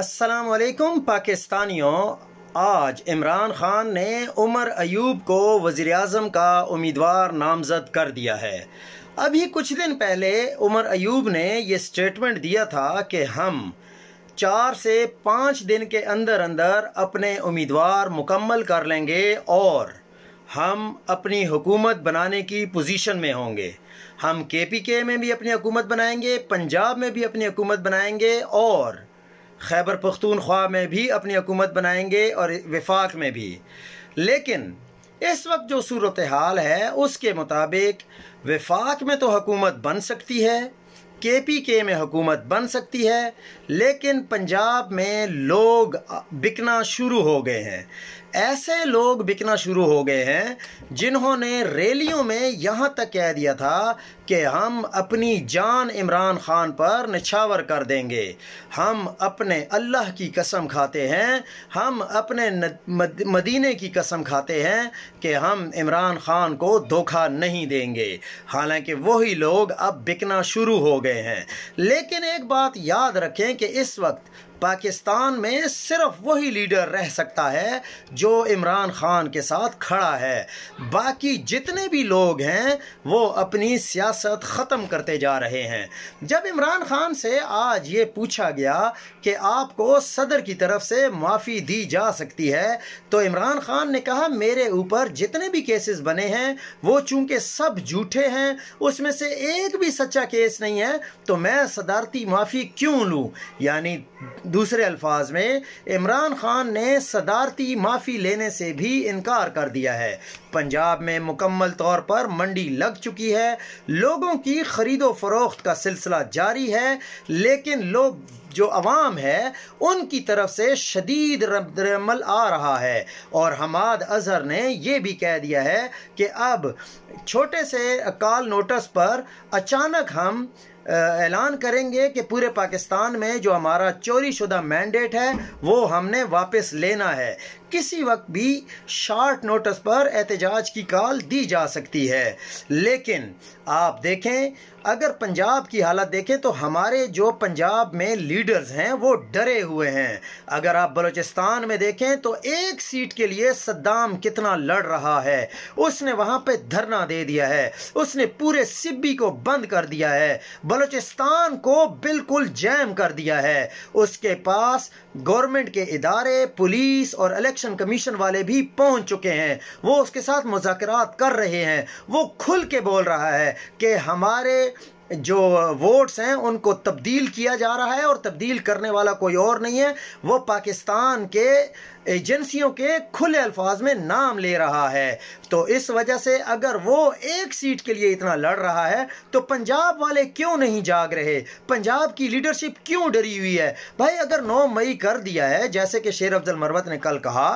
असलकुम पाकिस्तानियों आज इमरान ख़ान ने उमर अयूब को वज़ी अजम का उम्मीदवार नामज़द कर दिया है अभी कुछ दिन पहले उमर अयूब ने यह स्टेटमेंट दिया था कि हम चार से पाँच दिन के अंदर अंदर अपने उम्मीदवार मुकम्मल कर लेंगे और हम अपनी हुकूमत बनाने की पोजीशन में होंगे हम के पी के में भी अपनी हुकूमत बनाएंगे पंजाब में भी अपनी हुकूमत बनाएंगे और खैबर पख्तूनख्वा में भी अपनी हुकूमत बनाएंगे और विफाक में भी लेकिन इस वक्त जो सूरत हाल है उसके मुताबिक विफाक में तो हुकूमत बन सकती है के पी के में हुकूमत बन सकती है लेकिन पंजाब में लोग बिकना शुरू हो गए हैं ऐसे लोग बिकना शुरू हो गए हैं जिन्होंने रैलियों में यहाँ तक कह दिया था कि हम अपनी जान इमरान ख़ान पर निछावर कर देंगे हम अपने अल्लाह की कसम खाते हैं हम अपने मदीने की कसम खाते हैं कि हम इमरान ख़ान को धोखा नहीं देंगे हालांकि वही लोग अब बिकना शुरू हो गए हैं लेकिन एक बात याद रखें कि इस वक्त पाकिस्तान में सिर्फ वही लीडर रह सकता है जो इमरान खान के साथ खड़ा है बाकी जितने भी लोग हैं वो अपनी सियासत ख़त्म करते जा रहे हैं जब इमरान खान से आज ये पूछा गया कि आपको सदर की तरफ से माफ़ी दी जा सकती है तो इमरान खान ने कहा मेरे ऊपर जितने भी केसेस बने हैं वो चूँकि सब झूठे हैं उसमें से एक भी सच्चा केस नहीं है तो मैं सदारती माफ़ी क्यों लूँ यानी दूसरे अल्फाज में इमरान खान ने सदारती माफ़ी लेने से भी इनकार कर दिया है पंजाब में मुकम्मल तौर पर मंडी लग चुकी है लोगों की खरीदो फरोख्त का सिलसिला जारी है लेकिन लोग जो अवाम है उनकी तरफ से शदीद रद्दमल आ रहा है और हमाद अजहर ने यह भी कह दिया है कि अब छोटे से कॉल नोटिस पर अचानक हम ऐलान करेंगे कि पूरे पाकिस्तान में जो हमारा चोरी शुदा मैंडेट है वो हमने वापस लेना है किसी वक्त भी शॉर्ट नोटिस पर एहतजाज की कॉल दी जा सकती है लेकिन आप देखें अगर पंजाब की हालत देखें तो हमारे जो पंजाब में लीडर्स हैं वो डरे हुए हैं अगर आप बलूचिस्तान में देखें तो एक सीट के लिए सद्दाम कितना लड़ रहा है उसने वहाँ पे धरना दे दिया है उसने पूरे सिब्बी को बंद कर दिया है बलूचिस्तान को बिल्कुल जैम कर दिया है उसके पास गवर्नमेंट के इदारे पुलिस और इलेक्शन इलेक्शन कमीशन वाले भी पहुंच चुके हैं वो उसके साथ मुजाकर कर रहे हैं वो खुल के बोल रहा है कि हमारे जो वोट्स हैं उनको तब्दील किया जा रहा है और तब्दील करने वाला कोई और नहीं है वो पाकिस्तान के एजेंसियों के खुले अल्फाज में नाम ले रहा है तो इस वजह से अगर वो एक सीट के लिए इतना लड़ रहा है तो पंजाब वाले क्यों नहीं जाग रहे पंजाब की लीडरशिप क्यों डरी हुई है भाई अगर नौ मई कर दिया है जैसे कि शेर अफजल मरवत ने कल कहा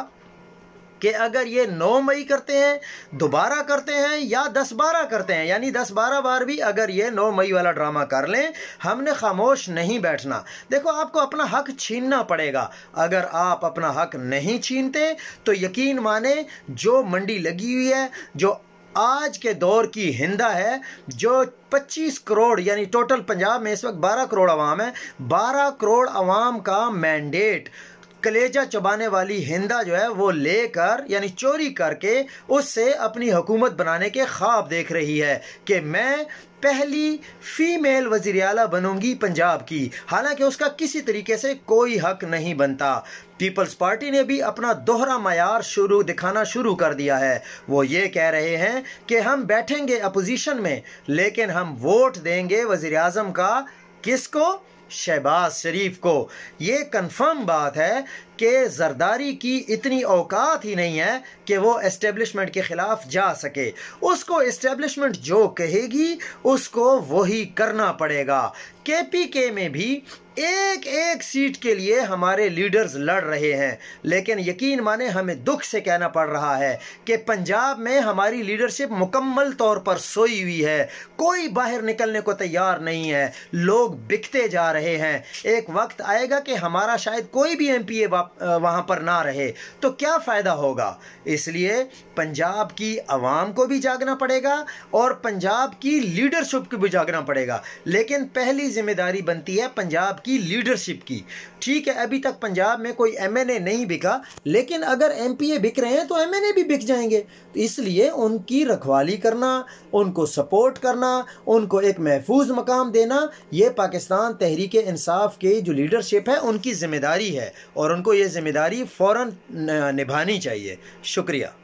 कि अगर ये नौ मई करते हैं दोबारा करते हैं या दस बारह करते हैं यानी दस बारह बार भी अगर ये नौ मई वाला ड्रामा कर लें हमने खामोश नहीं बैठना देखो आपको अपना हक छीनना पड़ेगा अगर आप अपना हक नहीं छीनते तो यकीन माने जो मंडी लगी हुई है जो आज के दौर की हिंदा है जो 25 करोड़ यानी टोटल पंजाब में इस वक्त 12 करोड़ आवाम है 12 करोड़ आवाम का मैंडेट कलेजा चबाने वाली हिंदा जो है वो लेकर यानी चोरी करके उससे अपनी हुकूमत बनाने के ख्वाब देख रही है कि मैं पहली फीमेल वजीर अला बनूंगी पंजाब की हालांकि उसका किसी तरीके से कोई हक नहीं बनता पीपल्स पार्टी ने भी अपना दोहरा मैार शुरू दिखाना शुरू कर दिया है वो ये कह रहे हैं कि हम बैठेंगे अपोजिशन में लेकिन हम वोट देंगे वजीर अजम का किसको शहबाज शरीफ को ये कंफर्म बात है कि जरदारी की इतनी औकात ही नहीं है कि वो एस्टेब्लिशमेंट के ख़िलाफ़ जा सके उसको एस्टेब्लिशमेंट जो कहेगी उसको वही करना पड़ेगा के पी के में भी एक एक सीट के लिए हमारे लीडर्स लड़ रहे हैं लेकिन यकीन माने हमें दुख से कहना पड़ रहा है कि पंजाब में हमारी लीडरशिप मुकम्मल तौर पर सोई हुई है कोई बाहर निकलने को तैयार नहीं है लोग बिकते जा रहे हैं एक वक्त आएगा कि हमारा शायद कोई भी एम पी ए वापस वहाँ वहाँ पर ना रहे तो क्या फ़ायदा होगा इसलिए पंजाब की आवाम को भी जागना पड़ेगा और पंजाब की लीडरशिप को भी जागना पड़ेगा लेकिन पहली जिम्मेदारी बनती है पंजाब की लीडरशिप की ठीक है अभी तक पंजाब में कोई एम नहीं बिका लेकिन अगर एम बिक रहे हैं तो एम भी बिक जाएंगे इसलिए उनकी रखवाली करना उनको सपोर्ट करना उनको एक महफूज मकाम देना ये पाकिस्तान तहरीक इंसाफ के जो लीडरशिप है उनकी ज़िम्मेदारी है और उनको ये ज़िम्मेदारी फ़ौर निभानी चाहिए शुक्रिया